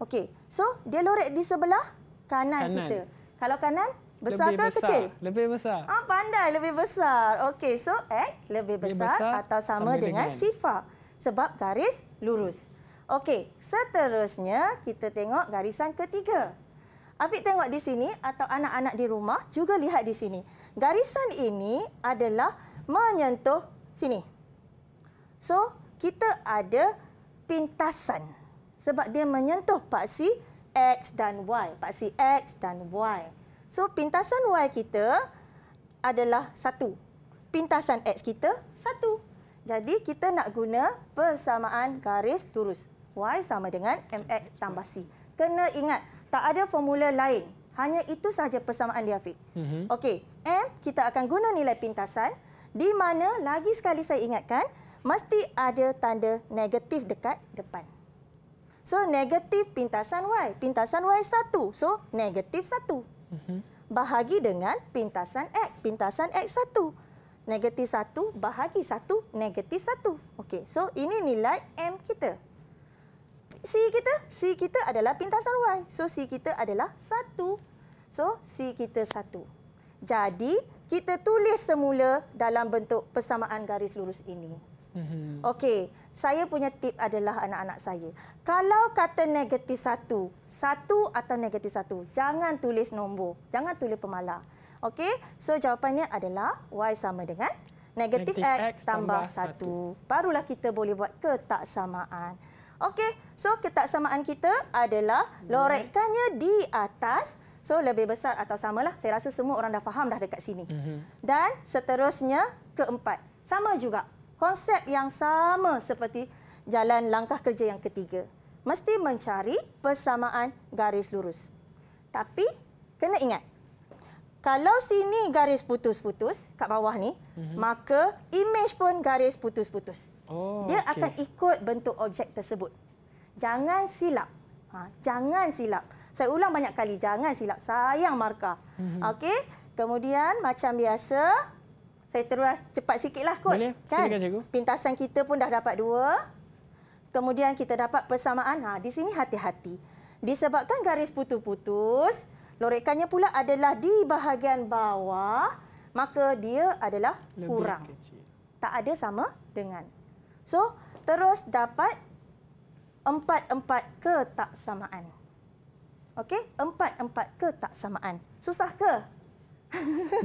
[SPEAKER 2] Okey. So dia lorek di sebelah kanan, kanan. kita. Kalau kanan besar lebih ke besar. kecil?
[SPEAKER 1] Lebih besar.
[SPEAKER 2] Ah pandai lebih besar. Okey, so X lebih besar, lebih besar atau sama, sama dengan, dengan sifar sebab garis lurus. Okey, seterusnya kita tengok garisan ketiga. Afiq tengok di sini atau anak-anak di rumah juga lihat di sini. Garisan ini adalah menyentuh sini. So, kita ada pintasan sebab dia menyentuh paksi X dan Y. Paksi X dan Y. So, pintasan Y kita adalah satu. Pintasan X kita satu. Jadi, kita nak guna persamaan garis lurus. Y sama dengan MX tambah C. Kena ingat, tak ada formula lain. Hanya itu sahaja persamaan dia, Afiq. Mm -hmm. Okey, M, kita akan guna nilai pintasan. Di mana, lagi sekali saya ingatkan, mesti ada tanda negatif dekat depan. So, negatif pintasan Y. Pintasan Y satu, So, negatif satu, Mm -hmm. Bahagi dengan pintasan X. Pintasan X satu, Negatif satu, bahagi satu, negatif satu. Okey, so ini nilai M kita. C kita, C kita adalah pintasan Y. So C kita adalah 1. So C kita 1. Jadi kita tulis semula dalam bentuk persamaan garis lurus ini. Mm-hmm. Okey, saya punya tip adalah anak-anak saya. Kalau kata negatif 1, 1 atau negatif 1, jangan tulis nombor. Jangan tulis pemalar. Okey, so jawapannya adalah Y sama dengan negatif X, X tambah 1. 1. Barulah kita boleh buat ketaksamaan. Okey, so ketaksamaan kita adalah hmm. lorekannya di atas. So lebih besar atau samalah. Saya rasa semua orang dah faham dah dekat sini. Hmm. Dan seterusnya keempat. Sama juga. Konsep yang sama seperti jalan langkah kerja yang ketiga. Mesti mencari persamaan garis lurus. Tapi kena ingat, kalau sini garis putus-putus kat bawah ni, mm -hmm. maka imej pun garis putus-putus. Oh, Dia okay. akan ikut bentuk objek tersebut. Jangan silap. Ha, jangan silap. Saya ulang banyak kali, jangan silap. Sayang markah. Mm -hmm. Okey. Kemudian macam biasa, saya terus cepat sikitlah kot. Boleh. Kan? Pintasan kita pun dah dapat dua. Kemudian kita dapat persamaan. Ha, di sini hati-hati. Disebabkan garis putus-putus, Lorekannya pula adalah di bahagian bawah, maka dia adalah Lebih kurang. Kecil. Tak ada sama dengan. So, terus dapat empat-empat ketaksamaan. Okey, empat-empat ketaksamaan. Susah ke?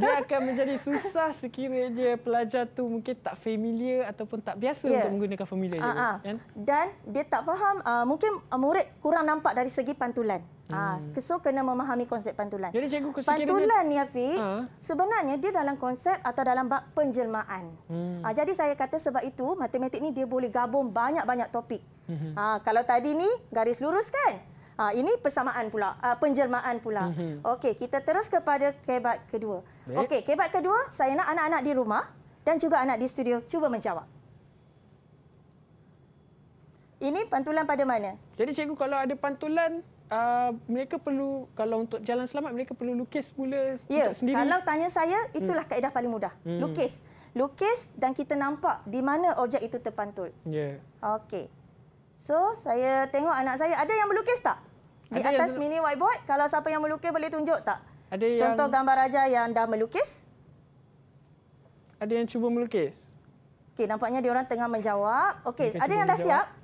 [SPEAKER 1] Dia akan menjadi susah sekiranya pelajar tu mungkin tak familiar ataupun tak biasa yeah. untuk menggunakan formula uh -huh. dia. Ah, ah.
[SPEAKER 2] Kan? Dan dia tak faham, uh, mungkin murid kurang nampak dari segi pantulan. Ah, hmm. so kena memahami konsep pantulan. Jadi cikgu kesekian pantulan ni Afiq, ha? sebenarnya dia dalam konsep atau dalam bab penjelmaan. Hmm. Ha, jadi saya kata sebab itu matematik ni dia boleh gabung banyak-banyak topik. Hmm. Ah, kalau tadi ni garis lurus kan? Ah, ini persamaan pula, ha, penjelmaan pula. Hmm. Okey, kita terus kepada kebat kedua. Okey, kebat kedua, saya nak anak-anak di rumah dan juga anak di studio cuba menjawab. Ini pantulan pada mana?
[SPEAKER 1] Jadi cikgu kalau ada pantulan
[SPEAKER 2] uh, mereka perlu kalau untuk jalan selamat mereka perlu lukis mula ya, untuk sendiri. Kalau tanya saya itulah hmm. kaedah paling mudah. Hmm. Lukis. Lukis dan kita nampak di mana objek itu terpantul. Ya. Okey. So saya tengok anak saya ada yang melukis tak? Di atas yang... mini whiteboard kalau siapa yang melukis boleh tunjuk tak? Ada yang Contoh gambar raja yang dah melukis?
[SPEAKER 1] Ada yang cuba melukis?
[SPEAKER 2] Okey, nampaknya dia orang tengah menjawab. Okey, ada yang dah menjawab. siap?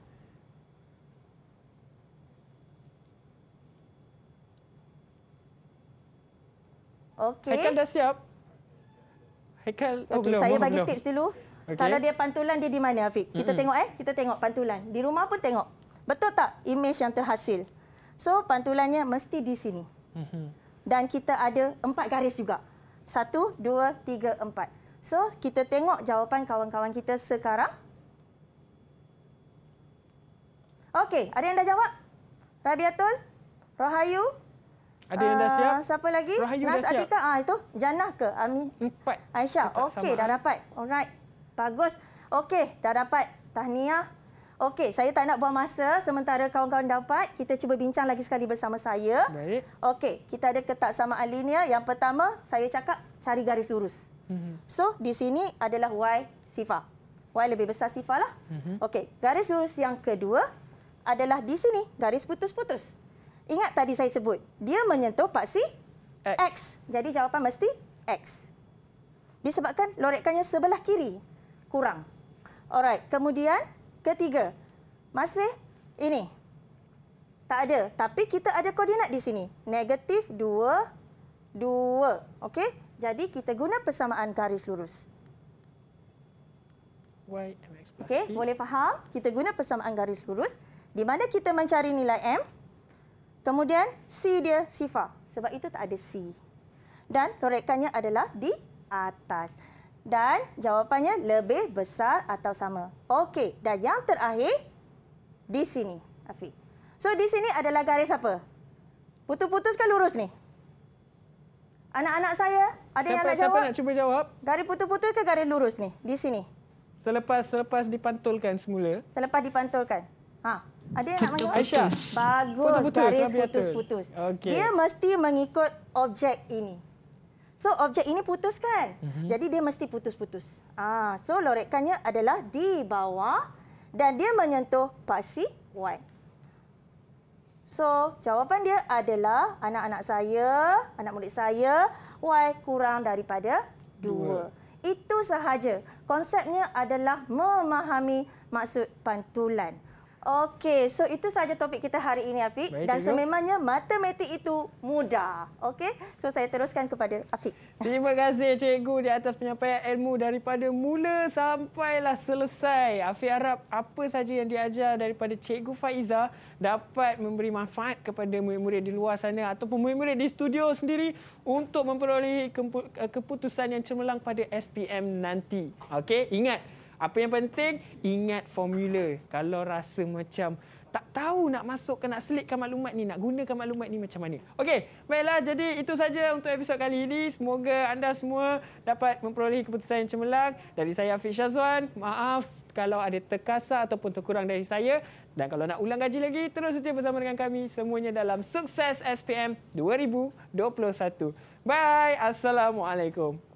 [SPEAKER 1] Okay. Haikal dah siap? Haikal oh, okay, belum. Okey, saya oh, bagi belum. tips
[SPEAKER 2] dulu. Okay. Kalau dia pantulan dia di mana Afiq? Kita mm-hmm. tengok eh, kita tengok pantulan. Di rumah pun tengok. Betul tak imej yang terhasil? So, pantulannya mesti di sini. Mhm. Dan kita ada empat garis juga. Satu, dua, tiga, empat. So, kita tengok jawapan kawan-kawan kita sekarang. Okey, ada yang dah jawab? Rabiatul? Rohayu? Ada yang dah eh, siap? Uh, siapa lagi? Rahayu Nas Atika. Ah itu Jannah ke? Ami. Empat. Aisyah. Okey, dah dapat. Alright. Bagus. Okey, dah dapat. Tahniah. Okey, saya tak nak buang masa sementara kawan-kawan dapat, kita cuba bincang lagi sekali bersama saya. Baik. Okey, kita ada sama Alinia. Yang pertama, saya cakap cari garis lurus. Mhm. So, di sini adalah Y sifar. Y lebih besar sifar lah. Mhm. Okey, garis lurus yang kedua adalah di sini, garis putus-putus. Ingat tadi saya sebut, dia menyentuh paksi X. X. Jadi jawapan mesti X. Disebabkan lorekannya sebelah kiri kurang. Alright, kemudian ketiga. Masih ini. Tak ada, tapi kita ada koordinat di sini. Negatif 2, 2. Okey, jadi kita guna persamaan garis lurus. Y, MX plus Okey, boleh faham? Kita guna persamaan garis lurus. Di mana kita mencari nilai M? Kemudian C dia sifar. Sebab itu tak ada C. Dan lorekannya adalah di atas. Dan jawapannya lebih besar atau sama. Okey, dan yang terakhir di sini, Afiq. So di sini adalah garis apa? Putus-putus ke lurus ni? Anak-anak saya, ada siapa, yang nak jawab? Siapa nak cuba jawab? Garis putus-putus ke garis lurus ni? Di sini.
[SPEAKER 1] Selepas selepas dipantulkan semula.
[SPEAKER 2] Selepas dipantulkan. Ha, ada yang nak putu, Aisyah. Bagus, putu, garis putus-putus. Okay. Dia mesti mengikut objek ini. So objek ini putus kan? Mm -hmm. Jadi dia mesti putus-putus. Ah, so lorekannya adalah di bawah dan dia menyentuh pasi Y. So jawapan dia adalah anak-anak saya, anak murid saya, Y kurang daripada 2. Itu sahaja. Konsepnya adalah memahami maksud pantulan. Okey, so itu sahaja topik kita hari ini Afiq Baik, dan sememangnya matematik itu mudah. Okey. So saya teruskan kepada Afiq. Terima kasih
[SPEAKER 1] cikgu di atas penyampaian ilmu daripada mula sampailah selesai. Afiq harap apa sahaja yang diajar daripada cikgu Faiza dapat memberi manfaat kepada murid-murid di luar sana ataupun murid-murid di studio sendiri untuk memperoleh keputusan yang cemerlang pada SPM nanti. Okey, ingat apa yang penting, ingat formula. Kalau rasa macam tak tahu nak masuk, masukkan, nak selitkan maklumat ni, nak gunakan maklumat ni macam mana. Okey, baiklah. Jadi itu saja untuk episod kali ini. Semoga anda semua dapat memperoleh keputusan yang cemerlang. Dari saya, Afiq Syazwan. Maaf kalau ada terkasar ataupun terkurang dari saya. Dan kalau nak ulang gaji lagi, terus setia bersama dengan kami semuanya dalam Sukses SPM 2021. Bye. Assalamualaikum.